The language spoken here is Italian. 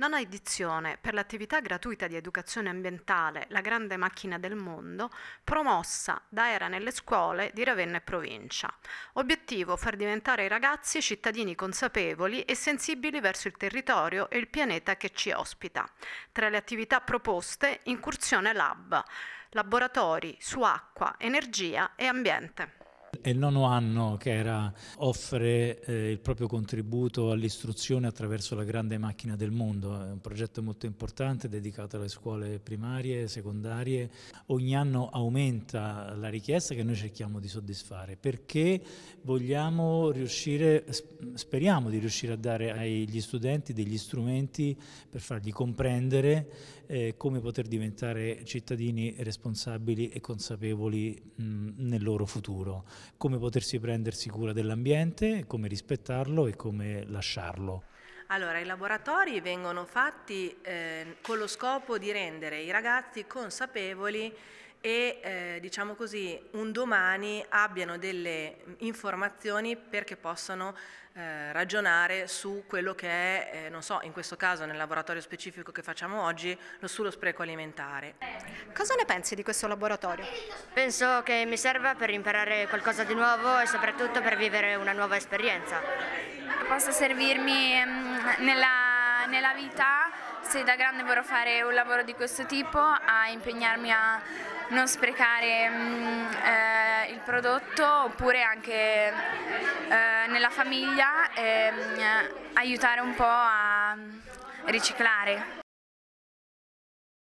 Nona edizione per l'attività gratuita di educazione ambientale La grande macchina del mondo, promossa da Era nelle scuole di Ravenna e provincia. Obiettivo far diventare i ragazzi cittadini consapevoli e sensibili verso il territorio e il pianeta che ci ospita. Tra le attività proposte, incursione lab, laboratori su acqua, energia e ambiente. È il nono anno che era offre eh, il proprio contributo all'istruzione attraverso la grande macchina del mondo, è un progetto molto importante dedicato alle scuole primarie, e secondarie. Ogni anno aumenta la richiesta che noi cerchiamo di soddisfare perché vogliamo riuscire, speriamo di riuscire a dare agli studenti degli strumenti per fargli comprendere eh, come poter diventare cittadini responsabili e consapevoli mh, nel loro futuro come potersi prendersi cura dell'ambiente, come rispettarlo e come lasciarlo. Allora, i laboratori vengono fatti eh, con lo scopo di rendere i ragazzi consapevoli e eh, diciamo così un domani abbiano delle informazioni perché possano eh, ragionare su quello che è, eh, non so, in questo caso nel laboratorio specifico che facciamo oggi, lo, sullo spreco alimentare. Cosa ne pensi di questo laboratorio? Penso che mi serva per imparare qualcosa di nuovo e soprattutto per vivere una nuova esperienza. Possa servirmi mm, nella, nella vita se da grande vorrò fare un lavoro di questo tipo, a impegnarmi a non sprecare mh, mm, eh, il prodotto oppure anche eh, nella famiglia eh, aiutare un po' a mm, riciclare.